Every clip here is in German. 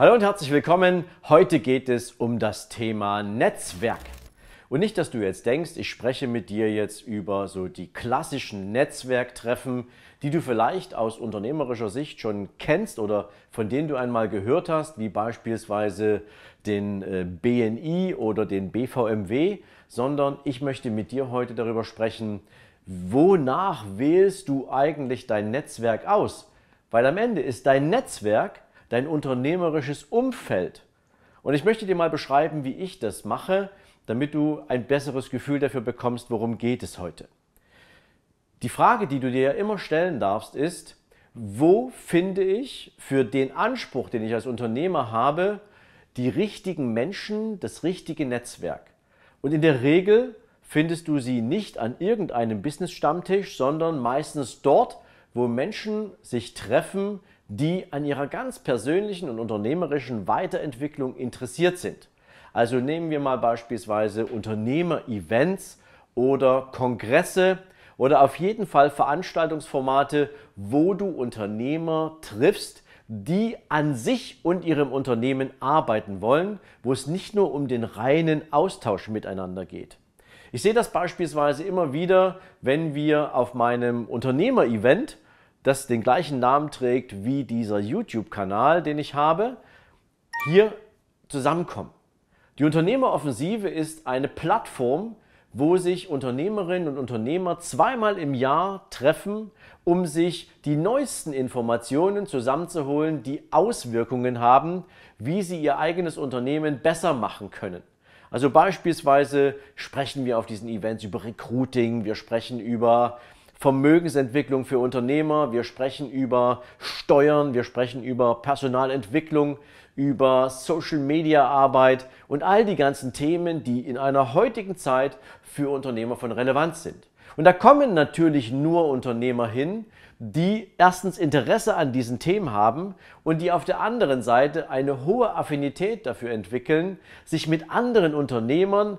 Hallo und herzlich willkommen. Heute geht es um das Thema Netzwerk. Und nicht, dass du jetzt denkst, ich spreche mit dir jetzt über so die klassischen Netzwerktreffen, die du vielleicht aus unternehmerischer Sicht schon kennst oder von denen du einmal gehört hast, wie beispielsweise den äh, BNI oder den BVMW, sondern ich möchte mit dir heute darüber sprechen, wonach wählst du eigentlich dein Netzwerk aus? Weil am Ende ist dein Netzwerk dein unternehmerisches Umfeld. Und ich möchte dir mal beschreiben, wie ich das mache, damit du ein besseres Gefühl dafür bekommst, worum geht es heute. Die Frage, die du dir ja immer stellen darfst, ist, wo finde ich für den Anspruch, den ich als Unternehmer habe, die richtigen Menschen, das richtige Netzwerk? Und in der Regel findest du sie nicht an irgendeinem Business-Stammtisch, sondern meistens dort, wo Menschen sich treffen, die an ihrer ganz persönlichen und unternehmerischen Weiterentwicklung interessiert sind. Also nehmen wir mal beispielsweise Unternehmer-Events oder Kongresse oder auf jeden Fall Veranstaltungsformate, wo du Unternehmer triffst, die an sich und ihrem Unternehmen arbeiten wollen, wo es nicht nur um den reinen Austausch miteinander geht. Ich sehe das beispielsweise immer wieder, wenn wir auf meinem Unternehmer-Event das den gleichen Namen trägt wie dieser YouTube-Kanal, den ich habe, hier zusammenkommen. Die Unternehmeroffensive ist eine Plattform, wo sich Unternehmerinnen und Unternehmer zweimal im Jahr treffen, um sich die neuesten Informationen zusammenzuholen, die Auswirkungen haben, wie sie ihr eigenes Unternehmen besser machen können. Also beispielsweise sprechen wir auf diesen Events über Recruiting, wir sprechen über Vermögensentwicklung für Unternehmer, wir sprechen über Steuern, wir sprechen über Personalentwicklung, über Social-Media-Arbeit und all die ganzen Themen, die in einer heutigen Zeit für Unternehmer von Relevanz sind. Und da kommen natürlich nur Unternehmer hin, die erstens Interesse an diesen Themen haben und die auf der anderen Seite eine hohe Affinität dafür entwickeln, sich mit anderen Unternehmern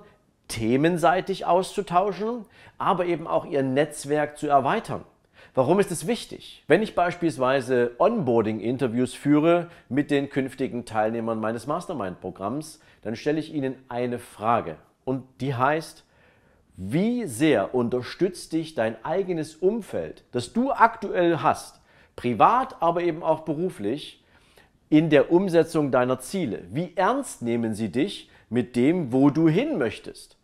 themenseitig auszutauschen, aber eben auch ihr Netzwerk zu erweitern. Warum ist es wichtig? Wenn ich beispielsweise Onboarding-Interviews führe mit den künftigen Teilnehmern meines Mastermind-Programms, dann stelle ich ihnen eine Frage und die heißt, wie sehr unterstützt dich dein eigenes Umfeld, das du aktuell hast, privat, aber eben auch beruflich, in der Umsetzung deiner Ziele? Wie ernst nehmen sie dich mit dem, wo du hin möchtest?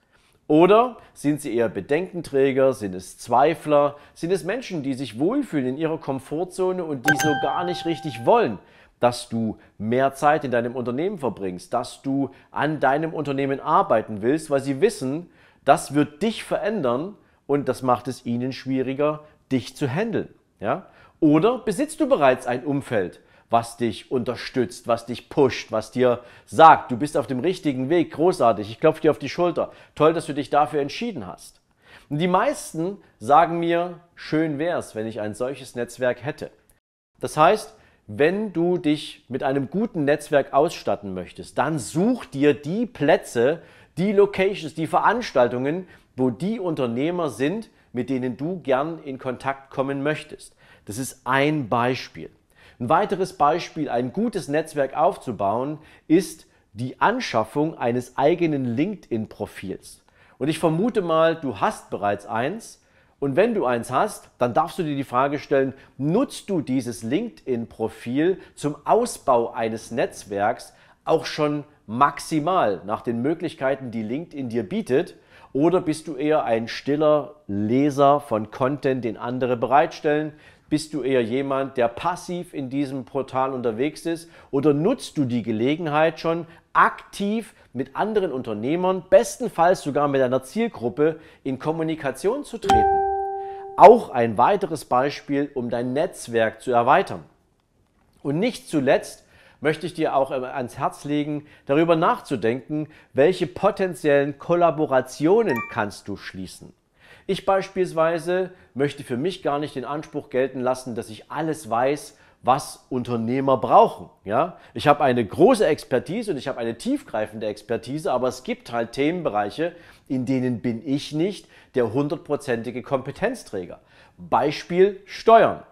Oder sind sie eher Bedenkenträger, sind es Zweifler, sind es Menschen, die sich wohlfühlen in ihrer Komfortzone und die so gar nicht richtig wollen, dass du mehr Zeit in deinem Unternehmen verbringst, dass du an deinem Unternehmen arbeiten willst, weil sie wissen, das wird dich verändern und das macht es ihnen schwieriger, dich zu handeln. Ja? Oder besitzt du bereits ein Umfeld, was dich unterstützt, was dich pusht, was dir sagt, du bist auf dem richtigen Weg, großartig, ich klopfe dir auf die Schulter, toll, dass du dich dafür entschieden hast. Und die meisten sagen mir, schön wär's, wenn ich ein solches Netzwerk hätte. Das heißt, wenn du dich mit einem guten Netzwerk ausstatten möchtest, dann such dir die Plätze, die Locations, die Veranstaltungen, wo die Unternehmer sind, mit denen du gern in Kontakt kommen möchtest. Das ist ein Beispiel. Ein weiteres Beispiel, ein gutes Netzwerk aufzubauen, ist die Anschaffung eines eigenen LinkedIn-Profils. Und ich vermute mal, du hast bereits eins. Und wenn du eins hast, dann darfst du dir die Frage stellen, nutzt du dieses LinkedIn-Profil zum Ausbau eines Netzwerks auch schon maximal nach den Möglichkeiten, die LinkedIn dir bietet? Oder bist du eher ein stiller Leser von Content, den andere bereitstellen, bist du eher jemand, der passiv in diesem Portal unterwegs ist oder nutzt du die Gelegenheit schon aktiv mit anderen Unternehmern, bestenfalls sogar mit deiner Zielgruppe, in Kommunikation zu treten? Auch ein weiteres Beispiel, um dein Netzwerk zu erweitern. Und nicht zuletzt möchte ich dir auch ans Herz legen, darüber nachzudenken, welche potenziellen Kollaborationen kannst du schließen. Ich beispielsweise möchte für mich gar nicht den Anspruch gelten lassen, dass ich alles weiß, was Unternehmer brauchen. Ja? Ich habe eine große Expertise und ich habe eine tiefgreifende Expertise, aber es gibt halt Themenbereiche, in denen bin ich nicht der hundertprozentige Kompetenzträger. Beispiel Steuern.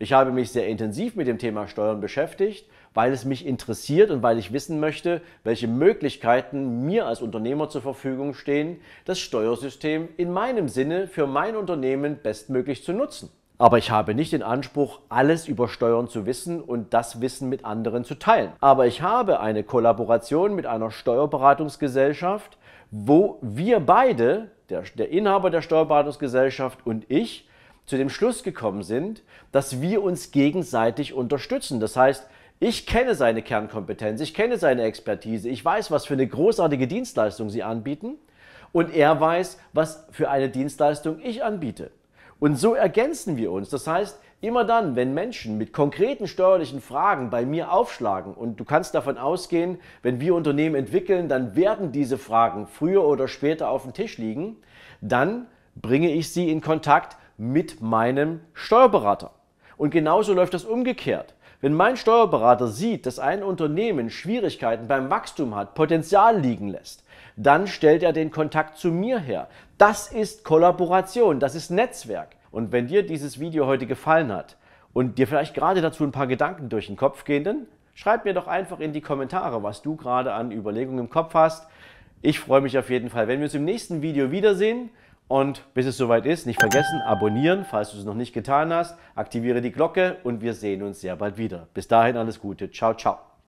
Ich habe mich sehr intensiv mit dem Thema Steuern beschäftigt weil es mich interessiert und weil ich wissen möchte, welche Möglichkeiten mir als Unternehmer zur Verfügung stehen, das Steuersystem in meinem Sinne für mein Unternehmen bestmöglich zu nutzen. Aber ich habe nicht den Anspruch, alles über Steuern zu wissen und das Wissen mit anderen zu teilen. Aber ich habe eine Kollaboration mit einer Steuerberatungsgesellschaft, wo wir beide, der, der Inhaber der Steuerberatungsgesellschaft und ich, zu dem Schluss gekommen sind, dass wir uns gegenseitig unterstützen. Das heißt, ich kenne seine Kernkompetenz, ich kenne seine Expertise, ich weiß, was für eine großartige Dienstleistung sie anbieten und er weiß, was für eine Dienstleistung ich anbiete. Und so ergänzen wir uns. Das heißt, immer dann, wenn Menschen mit konkreten steuerlichen Fragen bei mir aufschlagen, und du kannst davon ausgehen, wenn wir Unternehmen entwickeln, dann werden diese Fragen früher oder später auf dem Tisch liegen, dann bringe ich sie in Kontakt mit meinem Steuerberater. Und genauso läuft das umgekehrt. Wenn mein Steuerberater sieht, dass ein Unternehmen Schwierigkeiten beim Wachstum hat, Potenzial liegen lässt, dann stellt er den Kontakt zu mir her. Das ist Kollaboration, das ist Netzwerk. Und wenn dir dieses Video heute gefallen hat und dir vielleicht gerade dazu ein paar Gedanken durch den Kopf gehen, dann schreib mir doch einfach in die Kommentare, was du gerade an Überlegungen im Kopf hast. Ich freue mich auf jeden Fall, wenn wir uns im nächsten Video wiedersehen. Und bis es soweit ist, nicht vergessen, abonnieren, falls du es noch nicht getan hast, aktiviere die Glocke und wir sehen uns sehr bald wieder. Bis dahin alles Gute, ciao, ciao.